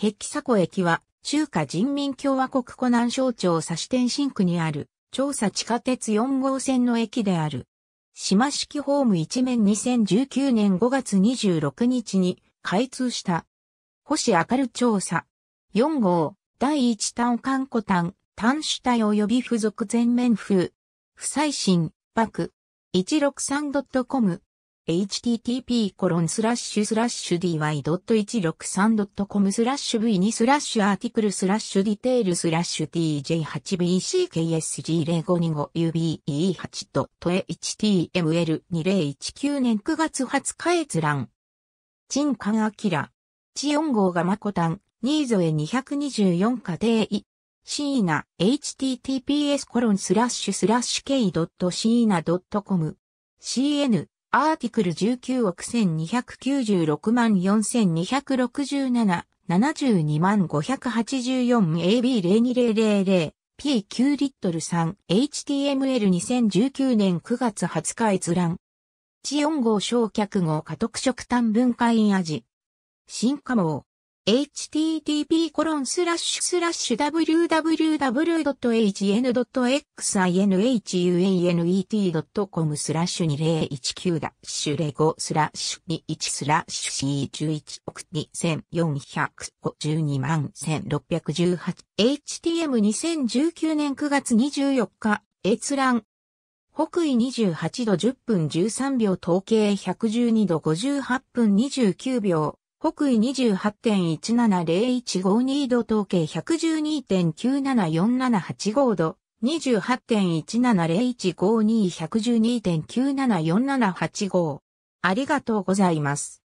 ヘキサコ駅は、中華人民共和国湖南省庁差し天津区にある、調査地下鉄4号線の駅である。島式ホーム一面2019年5月26日に開通した。星明る調査。4号、第1単管湖単、単主体及び付属全面風。不再信、爆。163.com。http://dy.163.com スラッシュ v2 スラッシュアーティクルスラッシュディテールスラッシュ tj8bcksg0525ube8.html2019 年9月20日閲覧。陳官明。地4号がマコタン、ニーゾエ224家庭医。シーナ、https://k.cna.com。cn アーティクル19億1296万4267、72万5 8 4 a b 0 2 0 0 0 P9 リットル3、HTML2019 年9月20日閲覧。地4号焼却号家督食炭分解味。新加盟。http://www.hgn.xinuet.com h a n スラッシュ2019 0 5スラッシュ21スラッシュ C11 億2452万1618 HTM2019 年9月24日閲覧北緯28度10分13秒統計112度58分29秒北緯28.170152度統計112.97478 5度、28.1701521112.97478 5ありがとうございます。